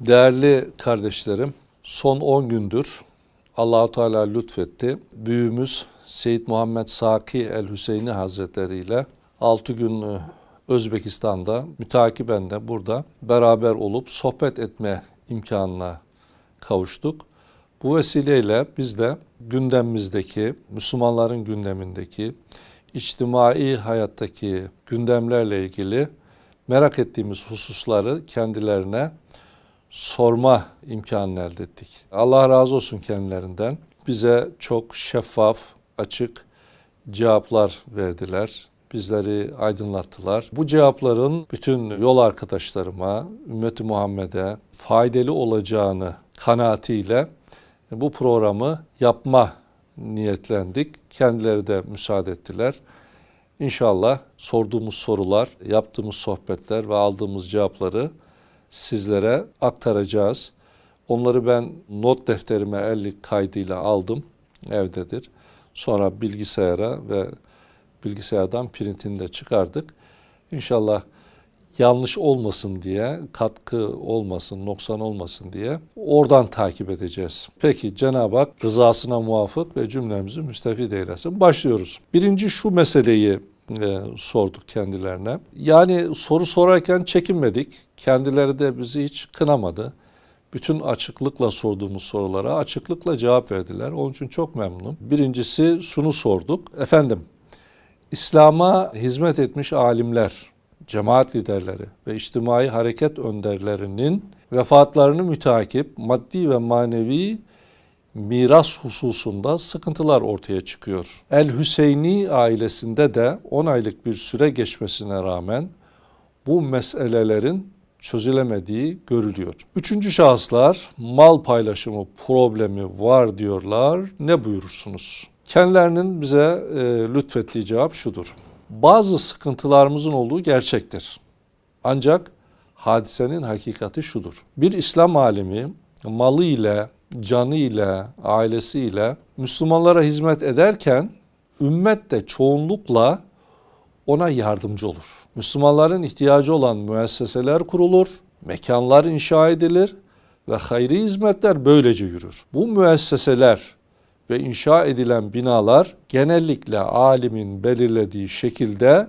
Değerli kardeşlerim, son 10 gündür Allahu Teala lütfetti. Büyüğümüz Seyit Muhammed Saki El Hüseyini Hazretleri ile 6 gün e, Özbekistan'da mütakiben de burada beraber olup sohbet etme imkanına kavuştuk. Bu vesileyle biz de gündemimizdeki, Müslümanların gündemindeki, içtimai hayattaki gündemlerle ilgili merak ettiğimiz hususları kendilerine sorma imkanını elde ettik. Allah razı olsun kendilerinden. Bize çok şeffaf, açık cevaplar verdiler. Bizleri aydınlattılar. Bu cevapların bütün yol arkadaşlarıma, ümmeti Muhammed'e faydalı olacağını kanaatiyle bu programı yapma niyetlendik. Kendileri de müsaade ettiler. İnşallah sorduğumuz sorular, yaptığımız sohbetler ve aldığımız cevapları sizlere aktaracağız. Onları ben not defterime 50 kaydıyla aldım. Evdedir. Sonra bilgisayara ve bilgisayardan printini de çıkardık. İnşallah yanlış olmasın diye, katkı olmasın, noksan olmasın diye oradan takip edeceğiz. Peki Cenab-ı Hak rızasına muvafık ve cümlemizi müstefid eylesin. Başlıyoruz. Birinci şu meseleyi e, sorduk kendilerine. Yani soru sorarken çekinmedik. Kendileri de bizi hiç kınamadı. Bütün açıklıkla sorduğumuz sorulara açıklıkla cevap verdiler. Onun için çok memnunum. Birincisi şunu sorduk. Efendim, İslam'a hizmet etmiş alimler, cemaat liderleri ve içtimai hareket önderlerinin vefatlarını mütakip maddi ve manevi miras hususunda sıkıntılar ortaya çıkıyor. El Hüseyni ailesinde de 10 aylık bir süre geçmesine rağmen bu meselelerin çözülemediği görülüyor. Üçüncü şahıslar mal paylaşımı problemi var diyorlar. Ne buyurursunuz? Kendilerinin bize e, lütfettiği cevap şudur. Bazı sıkıntılarımızın olduğu gerçektir. Ancak hadisenin hakikati şudur. Bir İslam alimi malı ile canıyla, ailesiyle Müslümanlara hizmet ederken ümmet de çoğunlukla ona yardımcı olur. Müslümanların ihtiyacı olan müesseseler kurulur, mekanlar inşa edilir ve hayri hizmetler böylece yürür. Bu müesseseler ve inşa edilen binalar genellikle alimin belirlediği şekilde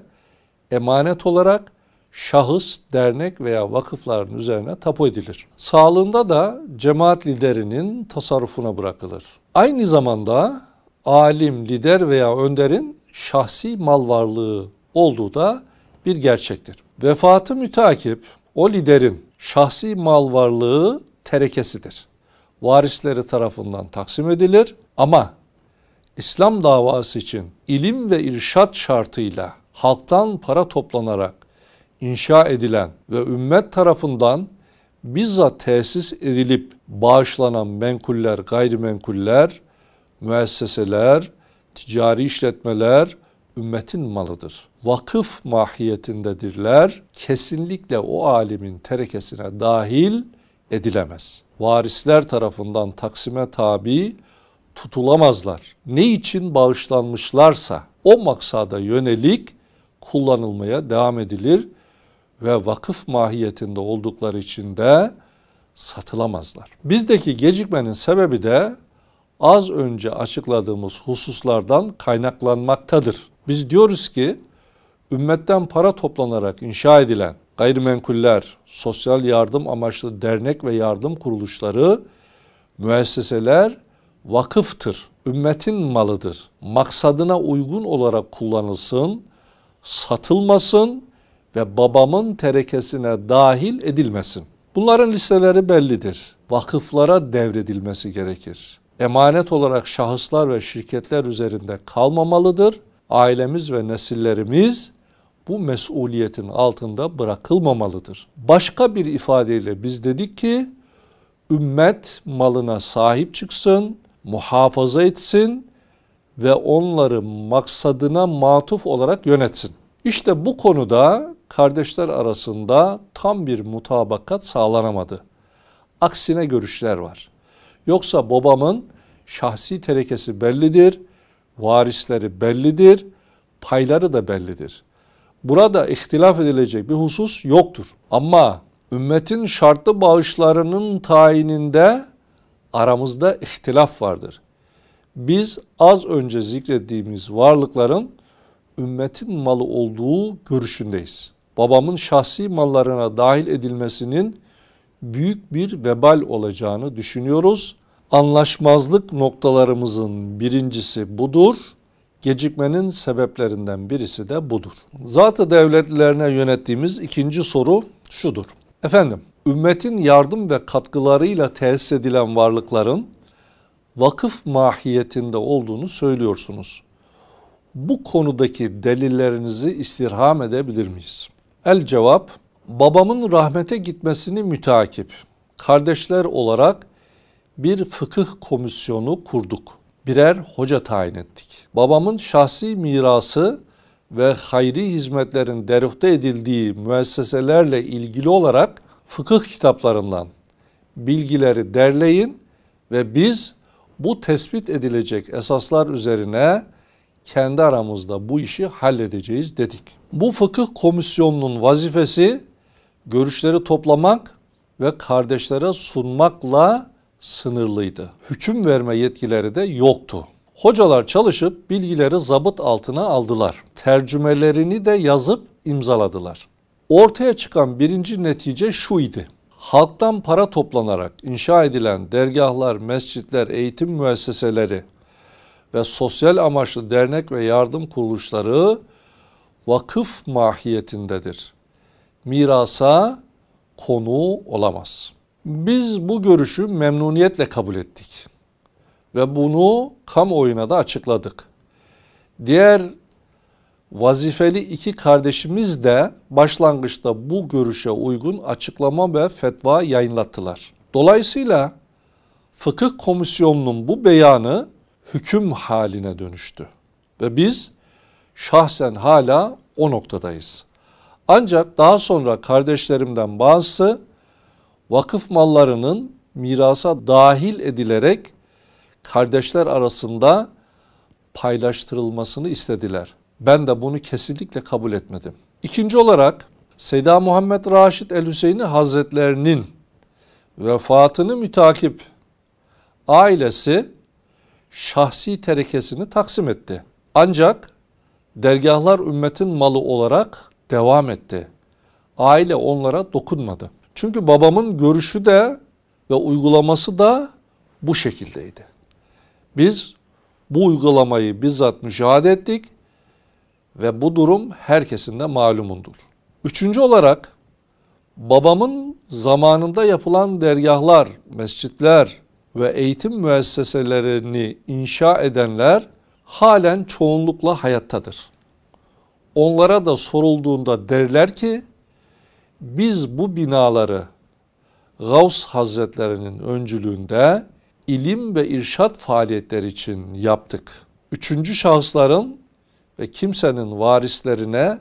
emanet olarak şahıs, dernek veya vakıfların üzerine tapu edilir. Sağlığında da cemaat liderinin tasarrufuna bırakılır. Aynı zamanda alim, lider veya önderin şahsi mal varlığı olduğu da bir gerçektir. Vefatı müteakip o liderin şahsi mal varlığı terekesidir. Varisleri tarafından taksim edilir ama İslam davası için ilim ve irşat şartıyla halktan para toplanarak inşa edilen ve ümmet tarafından bizzat tesis edilip bağışlanan menkuller, gayrimenkuller, müesseseler, ticari işletmeler ümmetin malıdır. Vakıf mahiyetindedirler. Kesinlikle o alimin terekesine dahil edilemez. Varisler tarafından taksime tabi tutulamazlar. Ne için bağışlanmışlarsa o maksada yönelik kullanılmaya devam edilir ve vakıf mahiyetinde oldukları için de satılamazlar. Bizdeki gecikmenin sebebi de az önce açıkladığımız hususlardan kaynaklanmaktadır. Biz diyoruz ki ümmetten para toplanarak inşa edilen gayrimenkuller, sosyal yardım amaçlı dernek ve yardım kuruluşları, müesseseler vakıftır, ümmetin malıdır. Maksadına uygun olarak kullanılsın, satılmasın, ve babamın terekesine dahil edilmesin. Bunların listeleri bellidir. Vakıflara devredilmesi gerekir. Emanet olarak şahıslar ve şirketler üzerinde kalmamalıdır. Ailemiz ve nesillerimiz bu mesuliyetin altında bırakılmamalıdır. Başka bir ifadeyle biz dedik ki ümmet malına sahip çıksın, muhafaza etsin ve onları maksadına matuf olarak yönetsin. İşte bu konuda kardeşler arasında tam bir mutabakat sağlanamadı. Aksine görüşler var. Yoksa babamın şahsi terekesi bellidir, varisleri bellidir, payları da bellidir. Burada ihtilaf edilecek bir husus yoktur. Ama ümmetin şartlı bağışlarının tayininde aramızda ihtilaf vardır. Biz az önce zikrettiğimiz varlıkların ümmetin malı olduğu görüşündeyiz babamın şahsi mallarına dahil edilmesinin büyük bir vebal olacağını düşünüyoruz. Anlaşmazlık noktalarımızın birincisi budur. Gecikmenin sebeplerinden birisi de budur. Zatı devletlerine yönettiğimiz ikinci soru şudur. Efendim, ümmetin yardım ve katkılarıyla tesis edilen varlıkların vakıf mahiyetinde olduğunu söylüyorsunuz. Bu konudaki delillerinizi istirham edebilir miyiz? El cevap, babamın rahmete gitmesini mütakip. Kardeşler olarak bir fıkıh komisyonu kurduk. Birer hoca tayin ettik. Babamın şahsi mirası ve hayri hizmetlerin deruhte edildiği müesseselerle ilgili olarak fıkıh kitaplarından bilgileri derleyin ve biz bu tespit edilecek esaslar üzerine kendi aramızda bu işi halledeceğiz dedik. Bu fıkıh komisyonunun vazifesi görüşleri toplamak ve kardeşlere sunmakla sınırlıydı. Hüküm verme yetkileri de yoktu. Hocalar çalışıp bilgileri zabıt altına aldılar. Tercümelerini de yazıp imzaladılar. Ortaya çıkan birinci netice şu idi. Halktan para toplanarak inşa edilen dergahlar, mescitler, eğitim müesseseleri ve sosyal amaçlı dernek ve yardım kuruluşları vakıf mahiyetindedir. Mirasa konu olamaz. Biz bu görüşü memnuniyetle kabul ettik ve bunu kamuoyuna da açıkladık. Diğer vazifeli iki kardeşimiz de başlangıçta bu görüşe uygun açıklama ve fetva yayınlattılar. Dolayısıyla fıkıh komisyonunun bu beyanı hüküm haline dönüştü. Ve biz şahsen hala o noktadayız. Ancak daha sonra kardeşlerimden bazısı vakıf mallarının mirasa dahil edilerek kardeşler arasında paylaştırılmasını istediler. Ben de bunu kesinlikle kabul etmedim. İkinci olarak Seyda Muhammed Raşid El Hüseyin'i Hazretlerinin vefatını mütakip ailesi şahsi terekesini taksim etti. Ancak dergahlar ümmetin malı olarak devam etti. Aile onlara dokunmadı. Çünkü babamın görüşü de ve uygulaması da bu şekildeydi. Biz bu uygulamayı bizzat müşahede ettik ve bu durum herkesin de malumundur. Üçüncü olarak babamın zamanında yapılan dergahlar, mescitler, ve eğitim müesseselerini inşa edenler halen çoğunlukla hayattadır. Onlara da sorulduğunda derler ki biz bu binaları Gavs Hazretlerinin öncülüğünde ilim ve irşat faaliyetleri için yaptık. Üçüncü şahısların ve kimsenin varislerine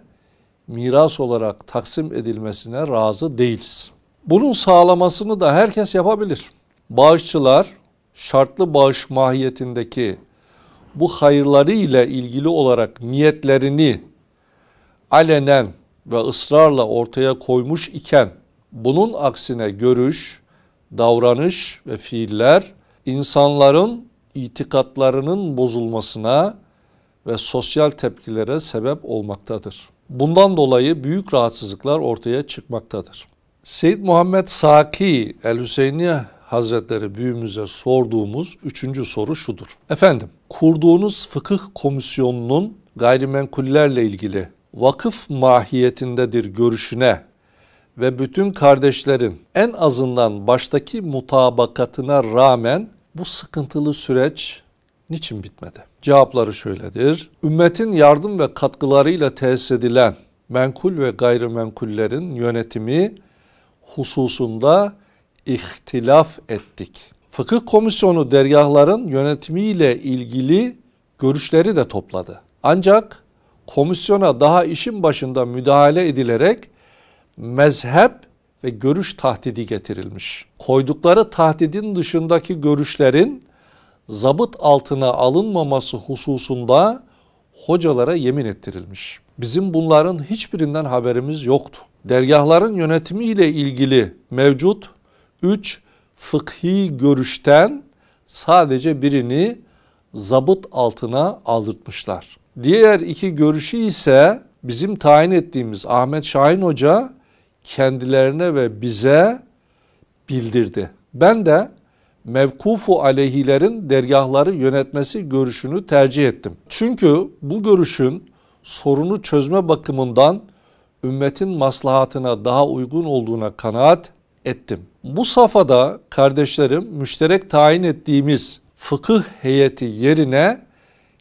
miras olarak taksim edilmesine razı değiliz. Bunun sağlamasını da herkes yapabilir bağışçılar şartlı bağış mahiyetindeki bu hayırları ile ilgili olarak niyetlerini alenen ve ısrarla ortaya koymuş iken bunun aksine görüş, davranış ve fiiller insanların itikatlarının bozulmasına ve sosyal tepkilere sebep olmaktadır. Bundan dolayı büyük rahatsızlıklar ortaya çıkmaktadır. Seyyid Muhammed Saki El-Hüseyni Hazretleri büyüğümüze sorduğumuz üçüncü soru şudur. Efendim kurduğunuz fıkıh komisyonunun gayrimenkullerle ilgili vakıf mahiyetindedir görüşüne ve bütün kardeşlerin en azından baştaki mutabakatına rağmen bu sıkıntılı süreç niçin bitmedi? Cevapları şöyledir. Ümmetin yardım ve katkılarıyla tesis edilen menkul ve gayrimenkullerin yönetimi hususunda ihtilaf ettik. Fıkıh komisyonu dergahların yönetimiyle ilgili görüşleri de topladı. Ancak komisyona daha işin başında müdahale edilerek mezhep ve görüş tahdidi getirilmiş. Koydukları tahdidin dışındaki görüşlerin zabıt altına alınmaması hususunda hocalara yemin ettirilmiş. Bizim bunların hiçbirinden haberimiz yoktu. Dergahların yönetimiyle ilgili mevcut Üç, fıkhi görüşten sadece birini zabıt altına aldırtmışlar. Diğer iki görüşü ise bizim tayin ettiğimiz Ahmet Şahin Hoca kendilerine ve bize bildirdi. Ben de mevkufu aleyhilerin dergahları yönetmesi görüşünü tercih ettim. Çünkü bu görüşün sorunu çözme bakımından ümmetin maslahatına daha uygun olduğuna kanaat ettim. Bu safhada kardeşlerim müşterek tayin ettiğimiz fıkıh heyeti yerine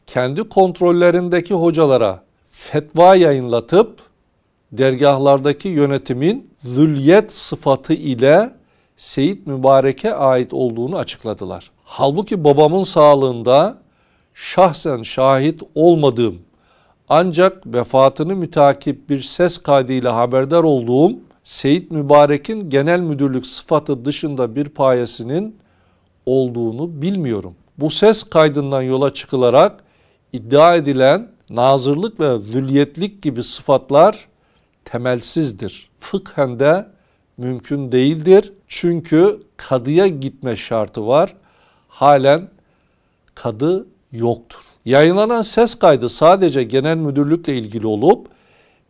kendi kontrollerindeki hocalara fetva yayınlatıp dergahlardaki yönetimin züliyet sıfatı ile Seyit Mübarek'e ait olduğunu açıkladılar. Halbuki babamın sağlığında şahsen şahit olmadığım ancak vefatını mütakip bir ses kaydıyla haberdar olduğum Seyit Mübarek'in genel müdürlük sıfatı dışında bir payesinin olduğunu bilmiyorum. Bu ses kaydından yola çıkılarak iddia edilen nazırlık ve züliyetlik gibi sıfatlar temelsizdir. Fıkhen de mümkün değildir. Çünkü kadıya gitme şartı var. Halen kadı yoktur. Yayınlanan ses kaydı sadece genel müdürlükle ilgili olup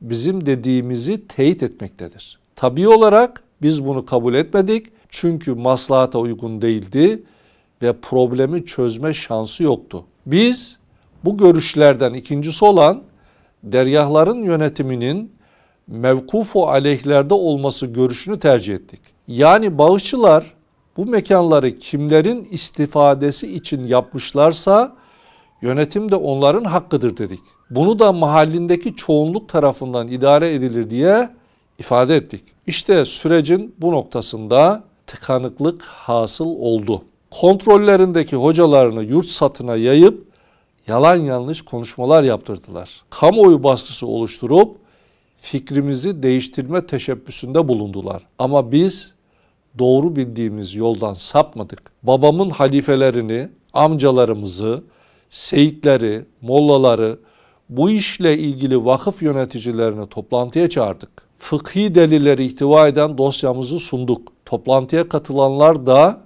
bizim dediğimizi teyit etmektedir. Tabi olarak biz bunu kabul etmedik. Çünkü maslahata uygun değildi ve problemi çözme şansı yoktu. Biz bu görüşlerden ikincisi olan deryahların yönetiminin mevkufu aleyhlerde olması görüşünü tercih ettik. Yani bağışçılar bu mekanları kimlerin istifadesi için yapmışlarsa yönetim de onların hakkıdır dedik. Bunu da mahallindeki çoğunluk tarafından idare edilir diye ifade ettik. İşte sürecin bu noktasında tıkanıklık hasıl oldu. Kontrollerindeki hocalarını yurt satına yayıp yalan yanlış konuşmalar yaptırdılar. Kamuoyu baskısı oluşturup fikrimizi değiştirme teşebbüsünde bulundular. Ama biz doğru bildiğimiz yoldan sapmadık. Babamın halifelerini, amcalarımızı, seyitleri, mollaları, bu işle ilgili vakıf yöneticilerini toplantıya çağırdık fıkhi delilleri ihtiva eden dosyamızı sunduk. Toplantıya katılanlar da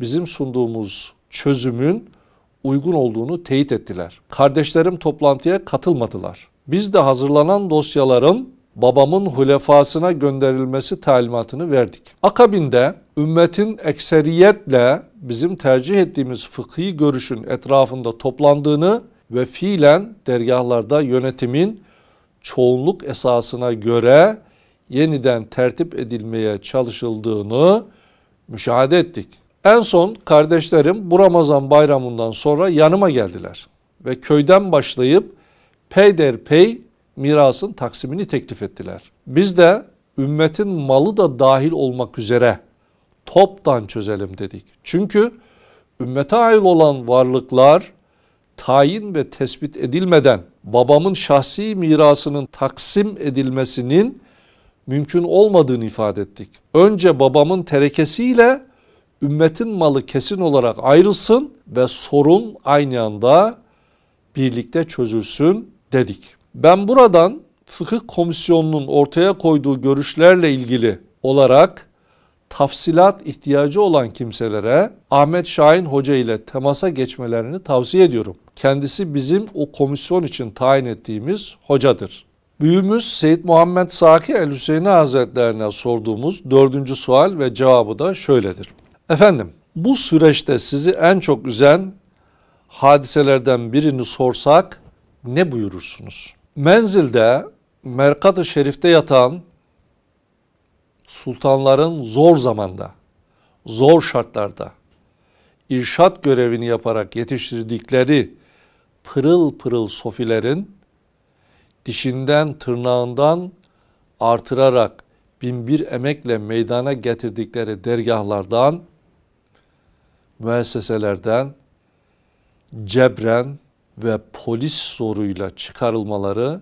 bizim sunduğumuz çözümün uygun olduğunu teyit ettiler. Kardeşlerim toplantıya katılmadılar. Biz de hazırlanan dosyaların babamın hulefasına gönderilmesi talimatını verdik. Akabinde ümmetin ekseriyetle bizim tercih ettiğimiz fıkhi görüşün etrafında toplandığını ve fiilen dergahlarda yönetimin çoğunluk esasına göre yeniden tertip edilmeye çalışıldığını müşahede ettik. En son kardeşlerim bu Ramazan bayramından sonra yanıma geldiler ve köyden başlayıp peyderpey mirasın taksimini teklif ettiler. Biz de ümmetin malı da dahil olmak üzere toptan çözelim dedik. Çünkü ümmete ait olan varlıklar tayin ve tespit edilmeden babamın şahsi mirasının taksim edilmesinin mümkün olmadığını ifade ettik. Önce babamın terekesiyle ümmetin malı kesin olarak ayrılsın ve sorun aynı anda birlikte çözülsün dedik. Ben buradan fıkıh komisyonunun ortaya koyduğu görüşlerle ilgili olarak tafsilat ihtiyacı olan kimselere Ahmet Şahin Hoca ile temasa geçmelerini tavsiye ediyorum. Kendisi bizim o komisyon için tayin ettiğimiz hocadır. Büyüğümüz Seyit Muhammed Saki El Hüseyin Hazretlerine sorduğumuz dördüncü sual ve cevabı da şöyledir. Efendim bu süreçte sizi en çok üzen hadiselerden birini sorsak ne buyurursunuz? Menzilde Merkat-ı Şerif'te yatan sultanların zor zamanda, zor şartlarda irşat görevini yaparak yetiştirdikleri pırıl pırıl sofilerin dişinden tırnağından artırarak binbir emekle meydana getirdikleri dergahlardan, müesseselerden cebren ve polis soruyla çıkarılmaları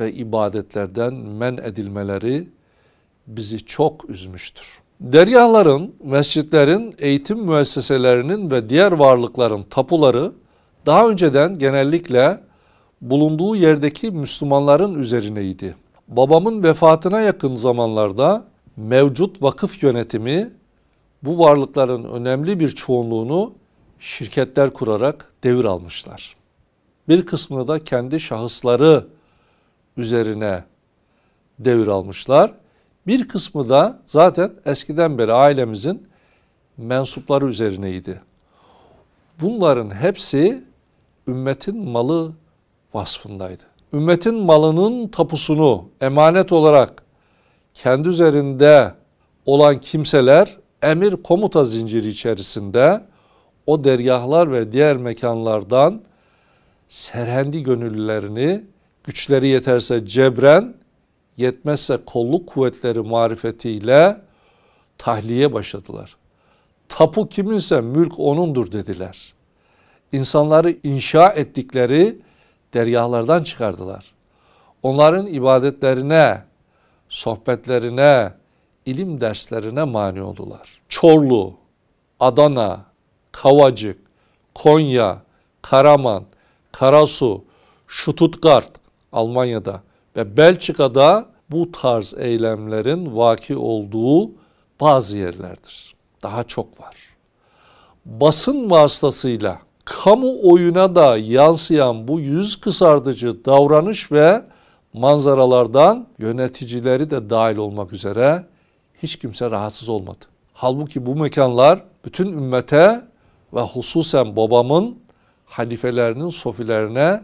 ve ibadetlerden men edilmeleri bizi çok üzmüştür. Deryaların, mescitlerin, eğitim müesseselerinin ve diğer varlıkların tapuları daha önceden genellikle bulunduğu yerdeki Müslümanların üzerineydi. Babamın vefatına yakın zamanlarda mevcut vakıf yönetimi bu varlıkların önemli bir çoğunluğunu şirketler kurarak devir almışlar. Bir kısmını da kendi şahısları üzerine devir almışlar bir kısmı da zaten eskiden beri ailemizin mensupları üzerineydi. Bunların hepsi ümmetin malı vasfındaydı. Ümmetin malının tapusunu emanet olarak kendi üzerinde olan kimseler emir komuta zinciri içerisinde o dergahlar ve diğer mekanlardan serhendi gönüllerini güçleri yeterse cebren yetmezse kolluk kuvvetleri marifetiyle tahliye başladılar. Tapu kiminse mülk onundur dediler. İnsanları inşa ettikleri deryalardan çıkardılar. Onların ibadetlerine, sohbetlerine, ilim derslerine mani oldular. Çorlu, Adana, Kavacık, Konya, Karaman, Karasu, Stuttgart, Almanya'da, ve Belçika'da bu tarz eylemlerin vaki olduğu bazı yerlerdir. Daha çok var. Basın vasıtasıyla kamuoyuna da yansıyan bu yüz kısartıcı davranış ve manzaralardan yöneticileri de dahil olmak üzere hiç kimse rahatsız olmadı. Halbuki bu mekanlar bütün ümmete ve hususen babamın halifelerinin sofilerine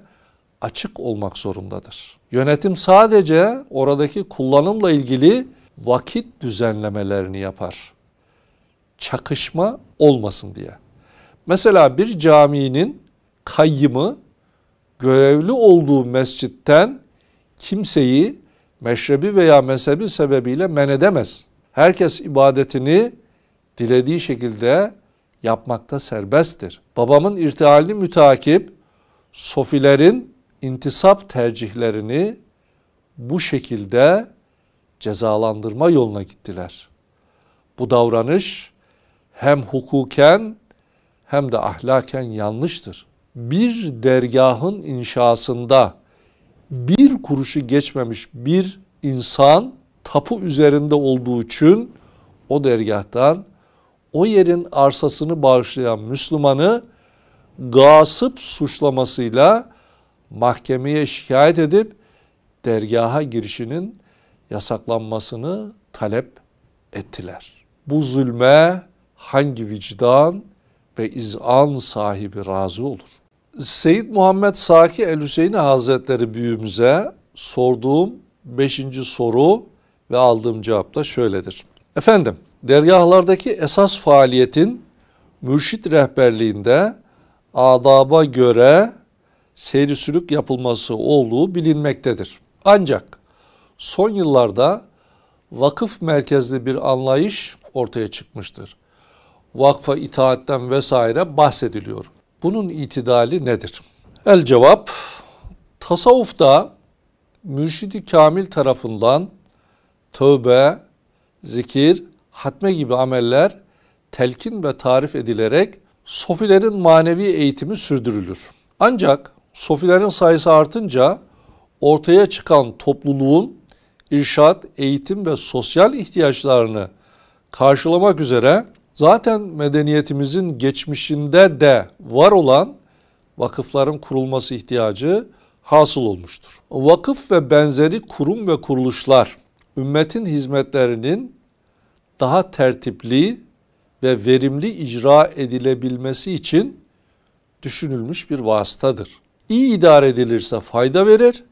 açık olmak zorundadır. Yönetim sadece oradaki kullanımla ilgili vakit düzenlemelerini yapar. Çakışma olmasın diye. Mesela bir caminin kayyımı görevli olduğu mescitten kimseyi meşrebi veya mezhebi sebebiyle men edemez. Herkes ibadetini dilediği şekilde yapmakta serbesttir. Babamın irtihalini mütakip sofilerin intisap tercihlerini bu şekilde cezalandırma yoluna gittiler. Bu davranış hem hukuken hem de ahlaken yanlıştır. Bir dergahın inşasında bir kuruşu geçmemiş bir insan tapu üzerinde olduğu için o dergahtan o yerin arsasını bağışlayan Müslümanı gasıp suçlamasıyla mahkemeye şikayet edip dergaha girişinin yasaklanmasını talep ettiler. Bu zulme hangi vicdan ve izan sahibi razı olur? Seyyid Muhammed Saki El Hüseyini Hazretleri büyüğümüze sorduğum beşinci soru ve aldığım cevap da şöyledir. Efendim, dergahlardaki esas faaliyetin mürşit rehberliğinde adaba göre seyri sülük yapılması olduğu bilinmektedir. Ancak son yıllarda vakıf merkezli bir anlayış ortaya çıkmıştır. Vakfa itaatten vesaire bahsediliyor. Bunun itidali nedir? El cevap, tasavvufta mürşidi kamil tarafından tövbe, zikir, hatme gibi ameller telkin ve tarif edilerek sofilerin manevi eğitimi sürdürülür. Ancak Sofilerin sayısı artınca ortaya çıkan topluluğun irşat, eğitim ve sosyal ihtiyaçlarını karşılamak üzere zaten medeniyetimizin geçmişinde de var olan vakıfların kurulması ihtiyacı hasıl olmuştur. Vakıf ve benzeri kurum ve kuruluşlar ümmetin hizmetlerinin daha tertipli ve verimli icra edilebilmesi için düşünülmüş bir vasıtadır iyi idare edilirse fayda verir,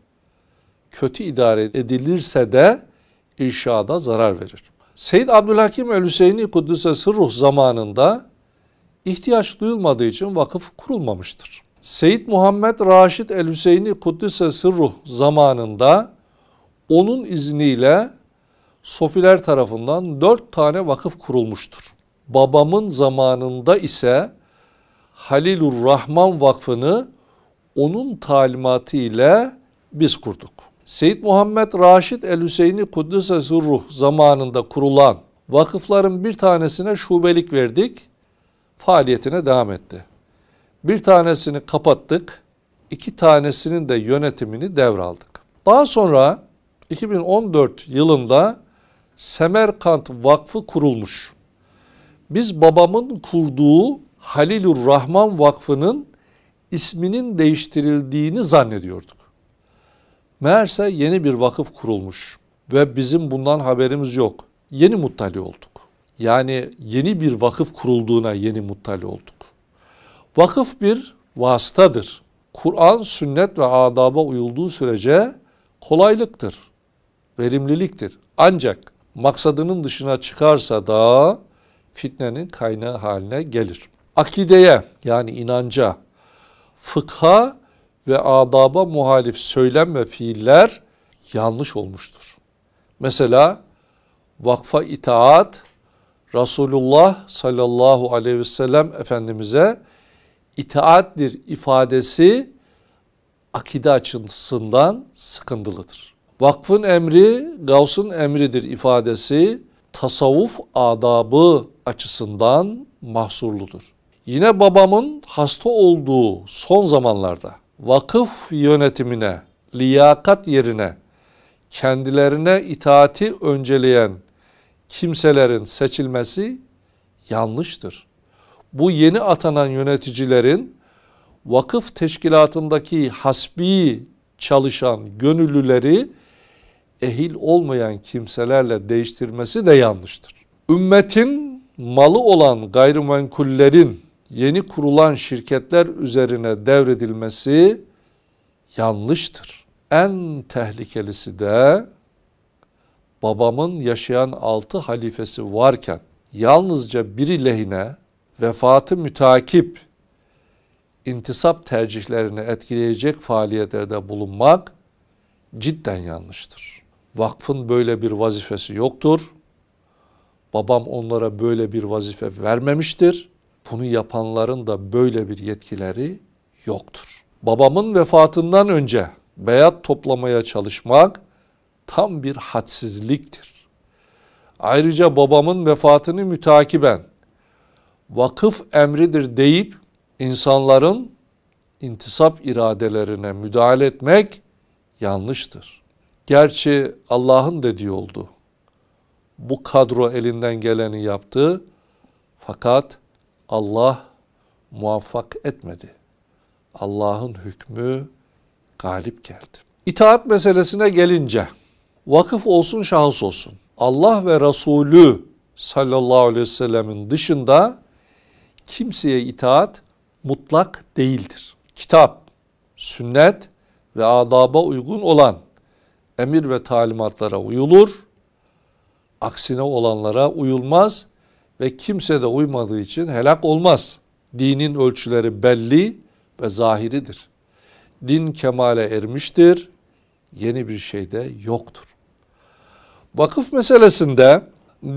kötü idare edilirse de inşaada zarar verir. Seyyid Abdülhakim El Hüseyin'i Kuddüs'e sırruh zamanında ihtiyaç duyulmadığı için vakıf kurulmamıştır. Seyyid Muhammed Raşid El Hüseyin'i Kuddüs'e sırruh zamanında onun izniyle Sofiler tarafından dört tane vakıf kurulmuştur. Babamın zamanında ise Halilur Rahman Vakfı'nı onun talimatı ile biz kurduk. Seyyid Muhammed Raşid El Hüseyin'i Kuddüs'e Zurruh zamanında kurulan vakıfların bir tanesine şubelik verdik. Faaliyetine devam etti. Bir tanesini kapattık. iki tanesinin de yönetimini devraldık. Daha sonra 2014 yılında Semerkant Vakfı kurulmuş. Biz babamın kurduğu Halilur Rahman Vakfı'nın isminin değiştirildiğini zannediyorduk. Meğerse yeni bir vakıf kurulmuş ve bizim bundan haberimiz yok. Yeni muttali olduk. Yani yeni bir vakıf kurulduğuna yeni muttali olduk. Vakıf bir vasıtadır. Kur'an, sünnet ve adaba uyulduğu sürece kolaylıktır, verimliliktir. Ancak maksadının dışına çıkarsa da fitnenin kaynağı haline gelir. Akideye yani inanca fıkha ve adaba muhalif söylem ve fiiller yanlış olmuştur. Mesela vakfa itaat Resulullah sallallahu aleyhi ve sellem Efendimiz'e itaattir ifadesi akide açısından sıkıntılıdır. Vakfın emri Gavs'ın emridir ifadesi tasavvuf adabı açısından mahsurludur. Yine babamın hasta olduğu son zamanlarda vakıf yönetimine, liyakat yerine kendilerine itaati önceleyen kimselerin seçilmesi yanlıştır. Bu yeni atanan yöneticilerin vakıf teşkilatındaki hasbi çalışan gönüllüleri ehil olmayan kimselerle değiştirmesi de yanlıştır. Ümmetin malı olan gayrimenkullerin yeni kurulan şirketler üzerine devredilmesi yanlıştır. En tehlikelisi de babamın yaşayan altı halifesi varken yalnızca biri lehine vefatı mütakip intisap tercihlerini etkileyecek faaliyetlerde bulunmak cidden yanlıştır. Vakfın böyle bir vazifesi yoktur. Babam onlara böyle bir vazife vermemiştir. Bunu yapanların da böyle bir yetkileri yoktur. Babamın vefatından önce beyat toplamaya çalışmak tam bir hadsizliktir. Ayrıca babamın vefatını mütakiben vakıf emridir deyip insanların intisap iradelerine müdahale etmek yanlıştır. Gerçi Allah'ın dediği oldu. Bu kadro elinden geleni yaptı fakat Allah muvaffak etmedi. Allah'ın hükmü galip geldi. İtaat meselesine gelince vakıf olsun şahıs olsun. Allah ve Resulü sallallahu aleyhi ve sellemin dışında kimseye itaat mutlak değildir. Kitap, sünnet ve adaba uygun olan emir ve talimatlara uyulur. Aksine olanlara uyulmaz ve kimse de uymadığı için helak olmaz. Dinin ölçüleri belli ve zahiridir. Din kemale ermiştir. Yeni bir şey de yoktur. Vakıf meselesinde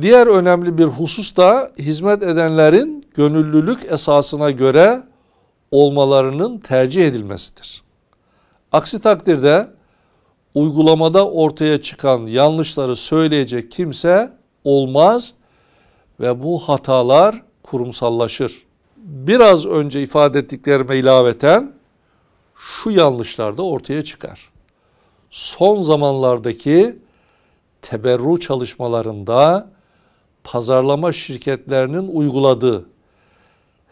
diğer önemli bir husus da hizmet edenlerin gönüllülük esasına göre olmalarının tercih edilmesidir. Aksi takdirde uygulamada ortaya çıkan yanlışları söyleyecek kimse olmaz ve bu hatalar kurumsallaşır. Biraz önce ifade ettiklerime ilaveten şu yanlışlar da ortaya çıkar. Son zamanlardaki teberru çalışmalarında pazarlama şirketlerinin uyguladığı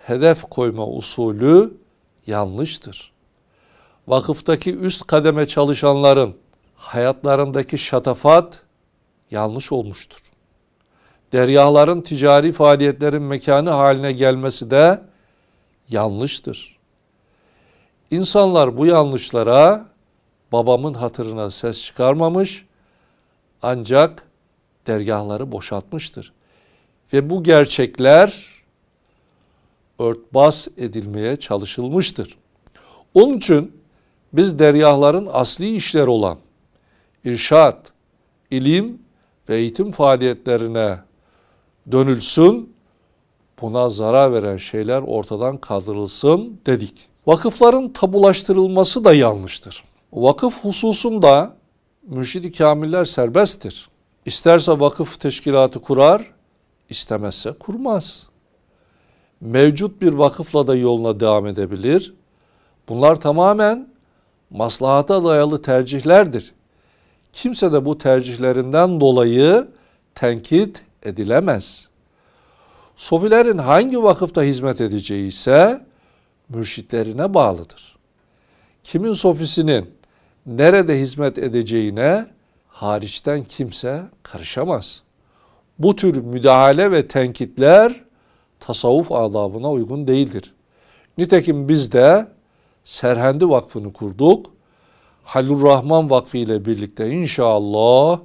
hedef koyma usulü yanlıştır. Vakıftaki üst kademe çalışanların hayatlarındaki şatafat yanlış olmuştur deryaların ticari faaliyetlerin mekanı haline gelmesi de yanlıştır. İnsanlar bu yanlışlara babamın hatırına ses çıkarmamış ancak dergahları boşaltmıştır. Ve bu gerçekler örtbas edilmeye çalışılmıştır. Onun için biz deryahların asli işler olan irşat, ilim ve eğitim faaliyetlerine dönülsün, buna zarar veren şeyler ortadan kaldırılsın dedik. Vakıfların tabulaştırılması da yanlıştır. Vakıf hususunda mürşidi kamiller serbesttir. İsterse vakıf teşkilatı kurar, istemezse kurmaz. Mevcut bir vakıfla da yoluna devam edebilir. Bunlar tamamen maslahata dayalı tercihlerdir. Kimse de bu tercihlerinden dolayı tenkit edilemez. Sofilerin hangi vakıfta hizmet edeceği ise mürşitlerine bağlıdır. Kimin sofisinin nerede hizmet edeceğine hariçten kimse karışamaz. Bu tür müdahale ve tenkitler tasavvuf adabına uygun değildir. Nitekim biz de Serhendi Vakfı'nı kurduk. Halil Rahman Vakfı ile birlikte inşallah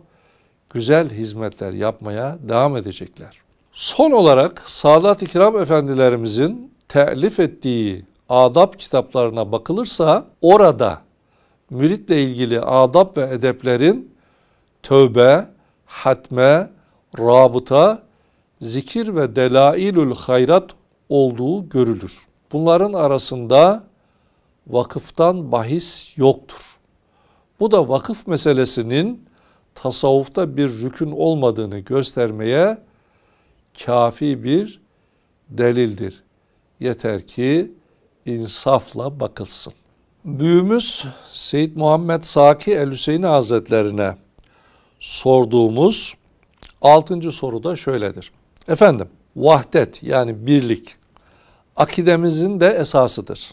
güzel hizmetler yapmaya devam edecekler. Son olarak Sadat-ı efendilerimizin telif ettiği adab kitaplarına bakılırsa orada müritle ilgili adab ve edeplerin tövbe, hatme, rabıta, zikir ve delailül hayrat olduğu görülür. Bunların arasında vakıftan bahis yoktur. Bu da vakıf meselesinin tasavvufta bir rükün olmadığını göstermeye kafi bir delildir. Yeter ki insafla bakılsın. Büyüğümüz Seyit Muhammed Saki El Hüseyini Hazretlerine sorduğumuz altıncı soru da şöyledir. Efendim vahdet yani birlik akidemizin de esasıdır.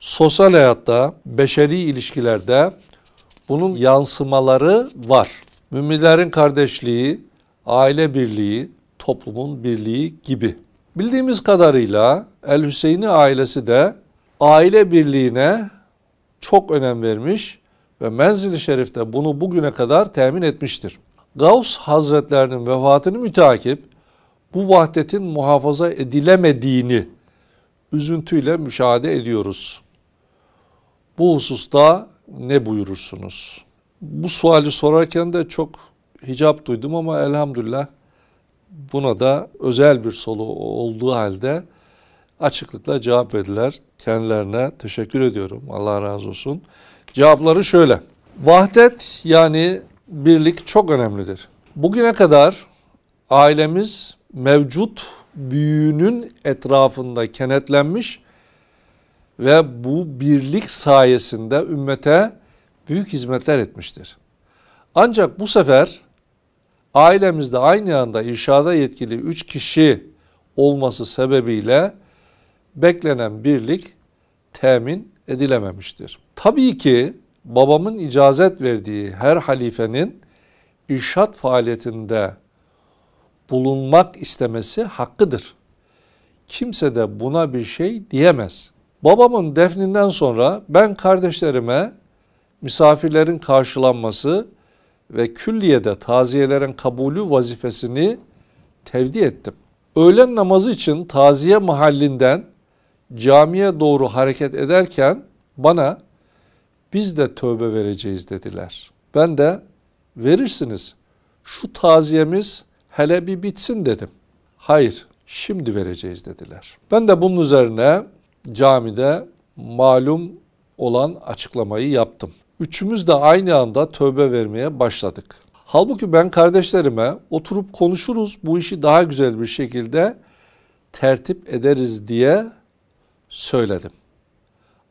Sosyal hayatta, beşeri ilişkilerde bunun yansımaları var. Müminlerin kardeşliği, aile birliği, toplumun birliği gibi. Bildiğimiz kadarıyla El Hüseyin'i ailesi de aile birliğine çok önem vermiş ve Menzil-i Şerif'te bunu bugüne kadar temin etmiştir. Gavs Hazretlerinin vefatını mütakip bu vahdetin muhafaza edilemediğini üzüntüyle müşahede ediyoruz. Bu hususta ne buyurursunuz? Bu suali sorarken de çok hicap duydum ama elhamdülillah buna da özel bir solu olduğu halde açıklıkla cevap verdiler. Kendilerine teşekkür ediyorum. Allah razı olsun. Cevapları şöyle. Vahdet yani birlik çok önemlidir. Bugüne kadar ailemiz mevcut büyüğünün etrafında kenetlenmiş ve bu birlik sayesinde ümmete büyük hizmetler etmiştir. Ancak bu sefer ailemizde aynı anda inşaada yetkili 3 kişi olması sebebiyle beklenen birlik temin edilememiştir. Tabii ki babamın icazet verdiği her halifenin irşat faaliyetinde bulunmak istemesi hakkıdır. Kimse de buna bir şey diyemez. Babamın defninden sonra ben kardeşlerime misafirlerin karşılanması ve külliyede taziyelerin kabulü vazifesini tevdi ettim. Öğlen namazı için taziye mahallinden camiye doğru hareket ederken bana biz de tövbe vereceğiz dediler. Ben de verirsiniz şu taziyemiz hele bir bitsin dedim. Hayır şimdi vereceğiz dediler. Ben de bunun üzerine camide malum olan açıklamayı yaptım. Üçümüz de aynı anda tövbe vermeye başladık. Halbuki ben kardeşlerime oturup konuşuruz bu işi daha güzel bir şekilde tertip ederiz diye söyledim.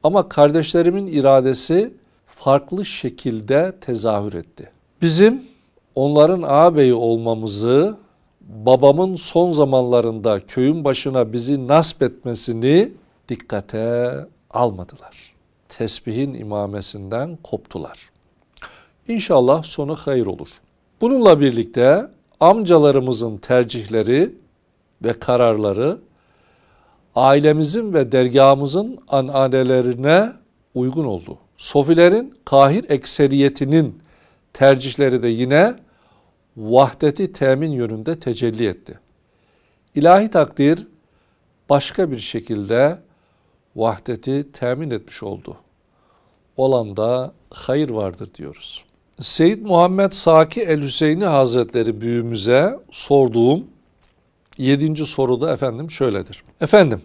Ama kardeşlerimin iradesi farklı şekilde tezahür etti. Bizim onların ağabeyi olmamızı, babamın son zamanlarında köyün başına bizi nasip etmesini dikkate almadılar. Tesbihin imamesinden koptular. İnşallah sonu hayır olur. Bununla birlikte amcalarımızın tercihleri ve kararları ailemizin ve dergahımızın ananelerine uygun oldu. Sofilerin kahir ekseriyetinin tercihleri de yine vahdeti temin yönünde tecelli etti. İlahi takdir başka bir şekilde vahdeti temin etmiş oldu. Olanda hayır vardır diyoruz. Seyyid Muhammed Saki El Hüseyini Hazretleri büyüğümüze sorduğum yedinci soruda efendim şöyledir. Efendim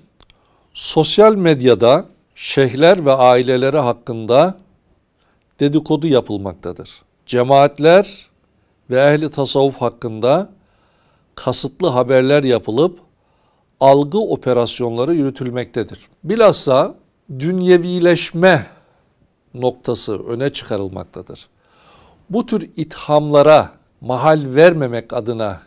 sosyal medyada şeyhler ve ailelere hakkında dedikodu yapılmaktadır. Cemaatler ve ehli tasavvuf hakkında kasıtlı haberler yapılıp algı operasyonları yürütülmektedir. Bilhassa dünyevileşme noktası öne çıkarılmaktadır. Bu tür ithamlara mahal vermemek adına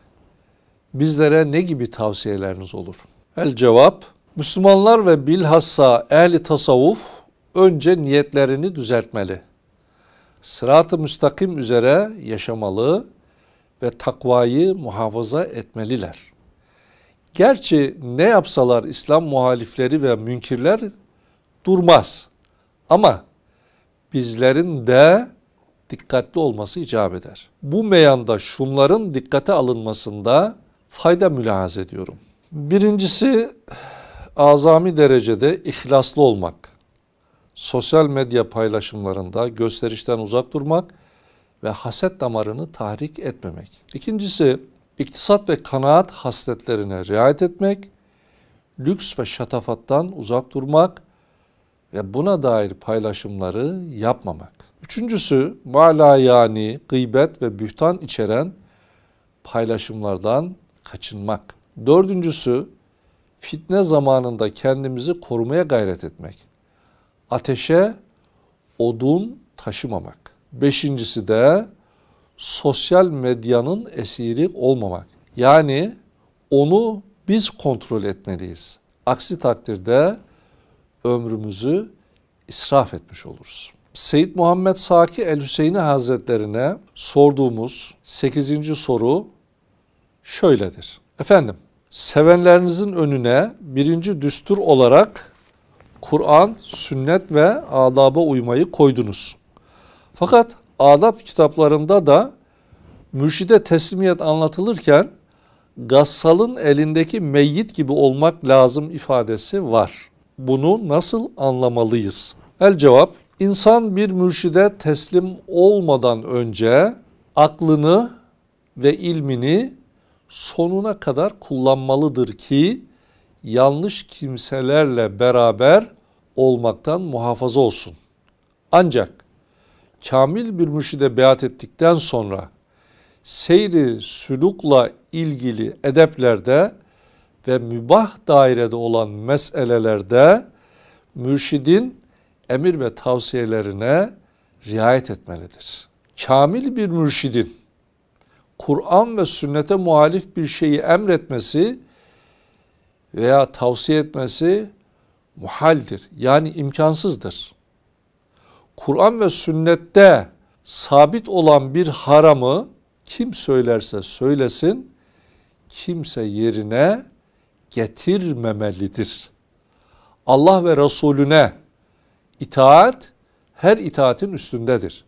bizlere ne gibi tavsiyeleriniz olur? El cevap, Müslümanlar ve bilhassa ehli tasavvuf önce niyetlerini düzeltmeli. Sırat-ı müstakim üzere yaşamalı ve takvayı muhafaza etmeliler.'' Gerçi ne yapsalar İslam muhalifleri ve münkirler durmaz. Ama bizlerin de dikkatli olması icap eder. Bu meyanda şunların dikkate alınmasında fayda mülahaz ediyorum. Birincisi azami derecede ihlaslı olmak. Sosyal medya paylaşımlarında gösterişten uzak durmak ve haset damarını tahrik etmemek. İkincisi iktisat ve kanaat hasletlerine riayet etmek, lüks ve şatafattan uzak durmak ve buna dair paylaşımları yapmamak. Üçüncüsü mala yani gıybet ve bühtan içeren paylaşımlardan kaçınmak. Dördüncüsü fitne zamanında kendimizi korumaya gayret etmek. Ateşe odun taşımamak. Beşincisi de sosyal medyanın esiri olmamak. Yani onu biz kontrol etmeliyiz. Aksi takdirde ömrümüzü israf etmiş oluruz. Seyit Muhammed Saki El Hüseyini Hazretlerine sorduğumuz 8. soru şöyledir. Efendim, sevenlerinizin önüne birinci düstur olarak Kur'an, sünnet ve adaba uymayı koydunuz. Fakat adab kitaplarında da mürşide teslimiyet anlatılırken gassalın elindeki meyyit gibi olmak lazım ifadesi var. Bunu nasıl anlamalıyız? El cevap, insan bir mürşide teslim olmadan önce aklını ve ilmini sonuna kadar kullanmalıdır ki yanlış kimselerle beraber olmaktan muhafaza olsun. Ancak kamil bir mürşide beyat ettikten sonra seyri sülukla ilgili edeplerde ve mübah dairede olan meselelerde mürşidin emir ve tavsiyelerine riayet etmelidir. Kamil bir mürşidin Kur'an ve sünnete muhalif bir şeyi emretmesi veya tavsiye etmesi muhaldir. Yani imkansızdır. Kur'an ve sünnette sabit olan bir haramı kim söylerse söylesin kimse yerine getirmemelidir. Allah ve Resulüne itaat her itaatin üstündedir.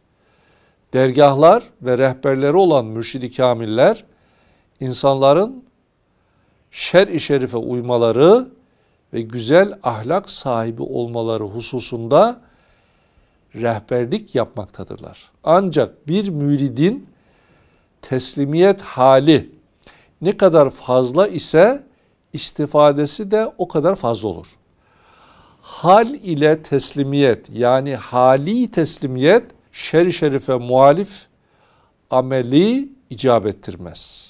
Dergahlar ve rehberleri olan mürşidi kamiller insanların şer-i şerife uymaları ve güzel ahlak sahibi olmaları hususunda rehberlik yapmaktadırlar. Ancak bir müridin teslimiyet hali ne kadar fazla ise istifadesi de o kadar fazla olur. Hal ile teslimiyet yani hali teslimiyet şer i şerife muhalif ameli icap ettirmez.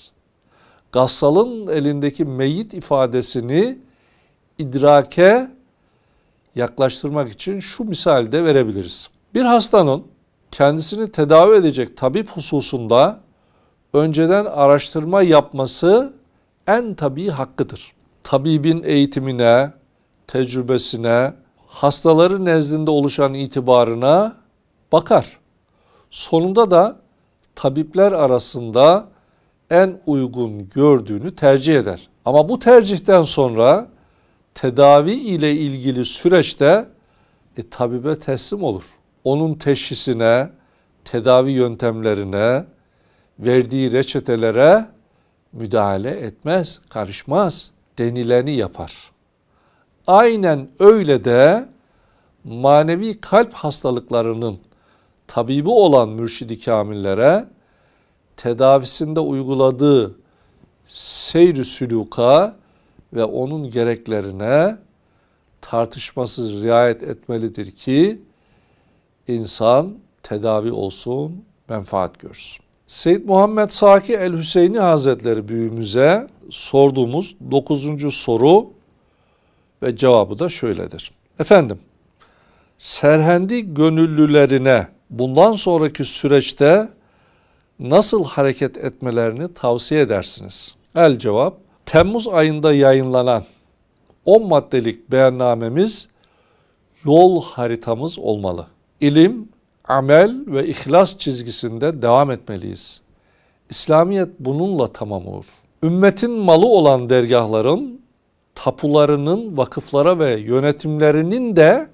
Gassal'ın elindeki meyit ifadesini idrake yaklaştırmak için şu misalde verebiliriz. Bir hastanın kendisini tedavi edecek tabip hususunda önceden araştırma yapması en tabii hakkıdır. Tabibin eğitimine, tecrübesine, hastaları nezdinde oluşan itibarına bakar. Sonunda da tabipler arasında en uygun gördüğünü tercih eder. Ama bu tercihten sonra tedavi ile ilgili süreçte e, tabibe teslim olur. Onun teşhisine, tedavi yöntemlerine, verdiği reçetelere müdahale etmez, karışmaz. Denileni yapar. Aynen öyle de manevi kalp hastalıklarının tabibi olan mürşidi kamillere tedavisinde uyguladığı seyri i süluka ve onun gereklerine tartışmasız riayet etmelidir ki insan tedavi olsun, menfaat görsün. Seyyid Muhammed Saki El Hüseyni Hazretleri büyüğümüze sorduğumuz dokuzuncu soru ve cevabı da şöyledir. Efendim, serhendi gönüllülerine bundan sonraki süreçte nasıl hareket etmelerini tavsiye edersiniz? El cevap, Temmuz ayında yayınlanan 10 maddelik beyannamemiz yol haritamız olmalı. İlim, amel ve ihlas çizgisinde devam etmeliyiz. İslamiyet bununla tamam olur. Ümmetin malı olan dergahların, tapularının vakıflara ve yönetimlerinin de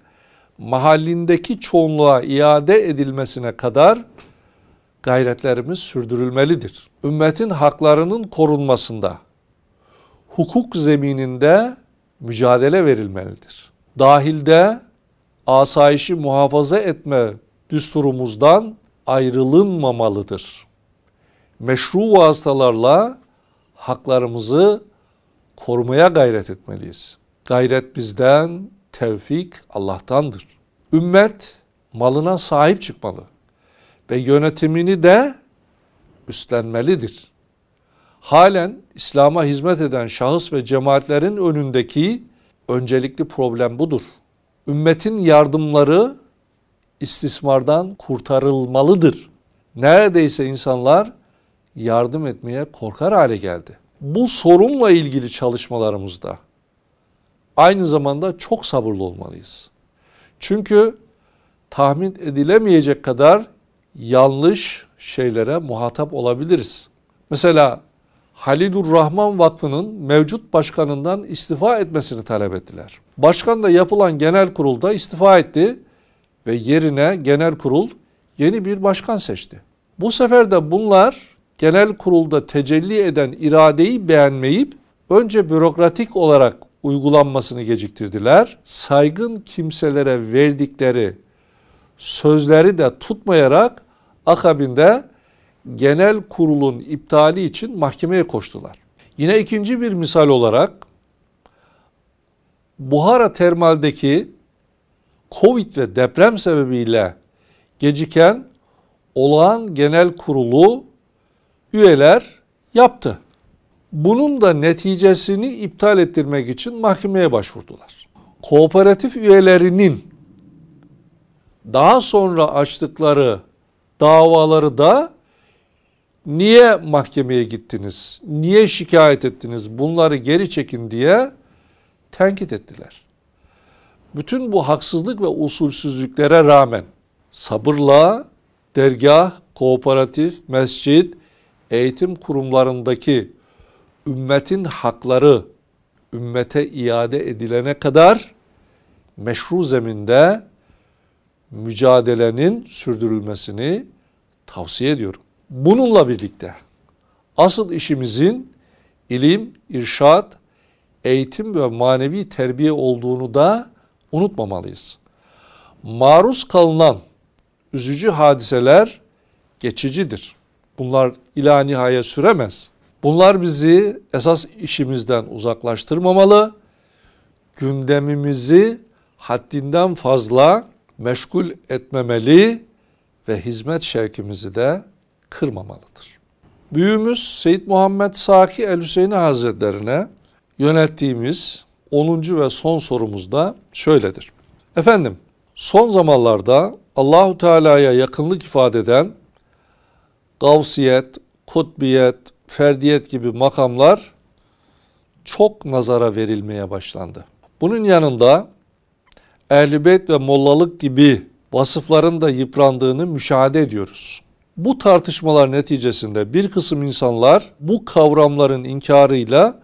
mahallindeki çoğunluğa iade edilmesine kadar gayretlerimiz sürdürülmelidir. Ümmetin haklarının korunmasında, hukuk zemininde mücadele verilmelidir. Dahilde asayişi muhafaza etme düsturumuzdan ayrılınmamalıdır. Meşru vasıtalarla haklarımızı korumaya gayret etmeliyiz. Gayret bizden, tevfik Allah'tandır. Ümmet malına sahip çıkmalı ve yönetimini de üstlenmelidir.'' halen İslam'a hizmet eden şahıs ve cemaatlerin önündeki öncelikli problem budur. Ümmetin yardımları istismardan kurtarılmalıdır. Neredeyse insanlar yardım etmeye korkar hale geldi. Bu sorunla ilgili çalışmalarımızda aynı zamanda çok sabırlı olmalıyız. Çünkü tahmin edilemeyecek kadar yanlış şeylere muhatap olabiliriz. Mesela Halilur Rahman Vakfı'nın mevcut başkanından istifa etmesini talep ettiler. Başkan da yapılan genel kurulda istifa etti ve yerine genel kurul yeni bir başkan seçti. Bu sefer de bunlar genel kurulda tecelli eden iradeyi beğenmeyip önce bürokratik olarak uygulanmasını geciktirdiler. Saygın kimselere verdikleri sözleri de tutmayarak akabinde genel kurulun iptali için mahkemeye koştular. Yine ikinci bir misal olarak Buhara termaldeki Covid ve deprem sebebiyle geciken olağan genel kurulu üyeler yaptı. Bunun da neticesini iptal ettirmek için mahkemeye başvurdular. Kooperatif üyelerinin daha sonra açtıkları davaları da niye mahkemeye gittiniz, niye şikayet ettiniz, bunları geri çekin diye tenkit ettiler. Bütün bu haksızlık ve usulsüzlüklere rağmen sabırla dergah, kooperatif, mescit, eğitim kurumlarındaki ümmetin hakları ümmete iade edilene kadar meşru zeminde mücadelenin sürdürülmesini tavsiye ediyorum. Bununla birlikte asıl işimizin ilim, irşat, eğitim ve manevi terbiye olduğunu da unutmamalıyız. Maruz kalınan üzücü hadiseler geçicidir. Bunlar ila nihaya süremez. Bunlar bizi esas işimizden uzaklaştırmamalı. Gündemimizi haddinden fazla meşgul etmemeli ve hizmet şevkimizi de kırmamalıdır. Büyüğümüz Seyyid Muhammed Saki El Hüseyini Hazretlerine yönettiğimiz 10. ve son sorumuzda şöyledir. Efendim, son zamanlarda Allahu Teala'ya yakınlık ifade eden gavsiyet, kutbiyet, ferdiyet gibi makamlar çok nazara verilmeye başlandı. Bunun yanında ehlibeyt ve mollalık gibi vasıfların da yıprandığını müşahede ediyoruz. Bu tartışmalar neticesinde bir kısım insanlar bu kavramların inkarıyla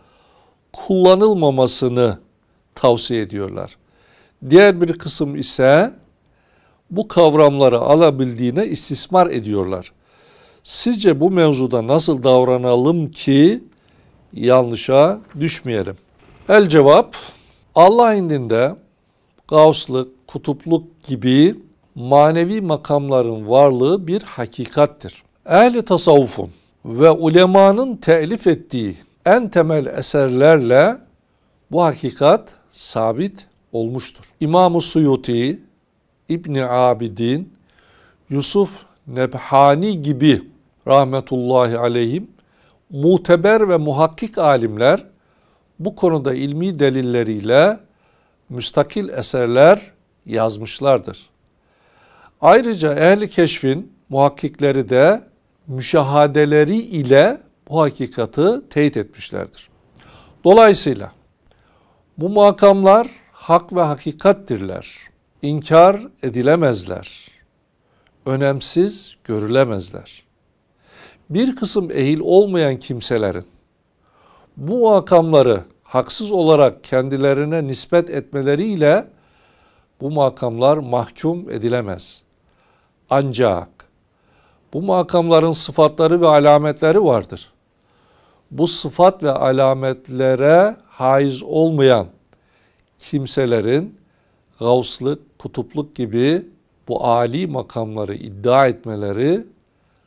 kullanılmamasını tavsiye ediyorlar. Diğer bir kısım ise bu kavramları alabildiğine istismar ediyorlar. Sizce bu mevzuda nasıl davranalım ki yanlışa düşmeyelim? El cevap Allah indinde gavslık, kutupluk gibi manevi makamların varlığı bir hakikattir. Ehli tasavvufun ve ulemanın telif ettiği en temel eserlerle bu hakikat sabit olmuştur. İmam-ı Suyuti, İbni Abidin, Yusuf Nebhani gibi rahmetullahi aleyhim muteber ve muhakkik alimler bu konuda ilmi delilleriyle müstakil eserler yazmışlardır. Ayrıca ehli keşfin muhakkikleri de müşahadeleri ile bu hakikati teyit etmişlerdir. Dolayısıyla bu makamlar hak ve hakikattirler. İnkar edilemezler. Önemsiz görülemezler. Bir kısım ehil olmayan kimselerin bu makamları haksız olarak kendilerine nispet etmeleriyle bu makamlar mahkum edilemez. Ancak bu makamların sıfatları ve alametleri vardır. Bu sıfat ve alametlere haiz olmayan kimselerin gavslık, kutupluk gibi bu âli makamları iddia etmeleri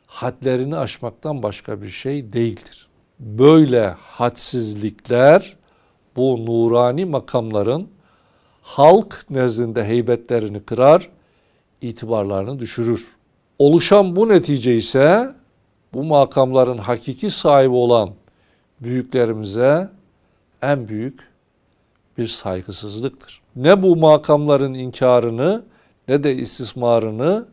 hadlerini aşmaktan başka bir şey değildir. Böyle hadsizlikler bu nurani makamların halk nezdinde heybetlerini kırar, itibarlarını düşürür. Oluşan bu netice ise bu makamların hakiki sahibi olan büyüklerimize en büyük bir saygısızlıktır. Ne bu makamların inkarını ne de istismarını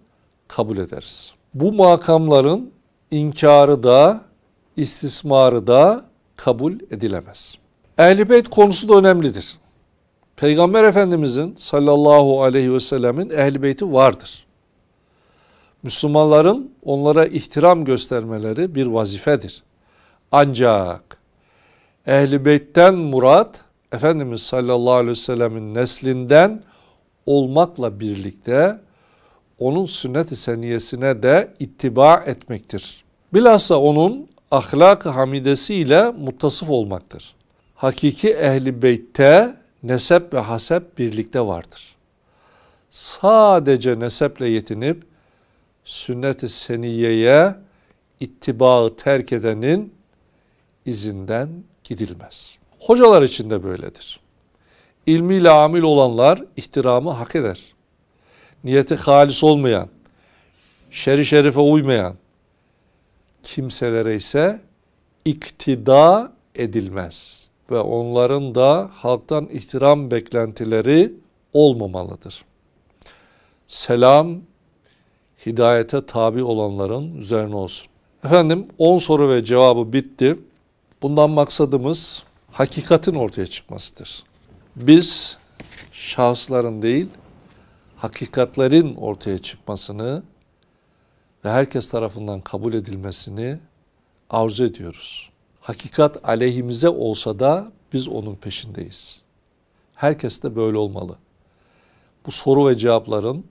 kabul ederiz. Bu makamların inkarı da istismarı da kabul edilemez. Ehl-i Beyt konusu da önemlidir. Peygamber Efendimizin sallallahu aleyhi ve sellemin ehli beyti vardır. Müslümanların onlara ihtiram göstermeleri bir vazifedir. Ancak ehli beytten murat Efendimiz sallallahu aleyhi ve sellemin neslinden olmakla birlikte onun sünnet-i seniyesine de ittiba etmektir. Bilhassa onun ahlak-ı hamidesiyle muttasıf olmaktır. Hakiki ehli beytte nesep ve hasep birlikte vardır. Sadece neseple yetinip sünnet-i seniyeye ittibağı terk edenin izinden gidilmez. Hocalar için de böyledir. İlmiyle amil olanlar ihtiramı hak eder. Niyeti halis olmayan, şeri şerife uymayan kimselere ise iktida edilmez.'' ve onların da halktan ihtiram beklentileri olmamalıdır. Selam hidayete tabi olanların üzerine olsun. Efendim 10 soru ve cevabı bitti. Bundan maksadımız hakikatin ortaya çıkmasıdır. Biz şahısların değil, hakikatlerin ortaya çıkmasını ve herkes tarafından kabul edilmesini arzu ediyoruz hakikat aleyhimize olsa da biz onun peşindeyiz. Herkes de böyle olmalı. Bu soru ve cevapların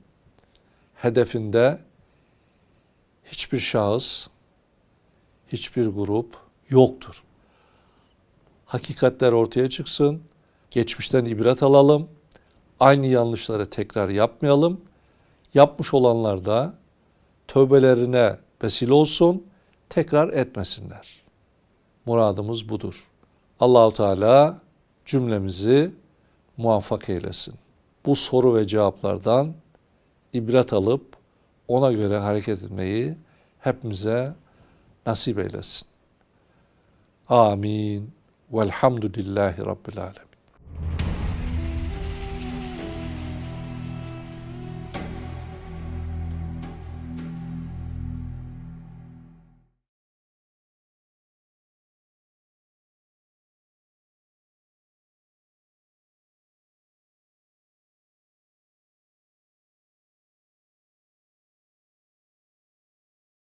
hedefinde hiçbir şahıs, hiçbir grup yoktur. Hakikatler ortaya çıksın, geçmişten ibret alalım, aynı yanlışları tekrar yapmayalım. Yapmış olanlar da tövbelerine vesile olsun, tekrar etmesinler. Muradımız budur. Allahu Teala cümlemizi muvaffak eylesin. Bu soru ve cevaplardan ibret alıp ona göre hareket etmeyi hepimize nasip eylesin. Amin. Velhamdülillahi Rabbil Alemin.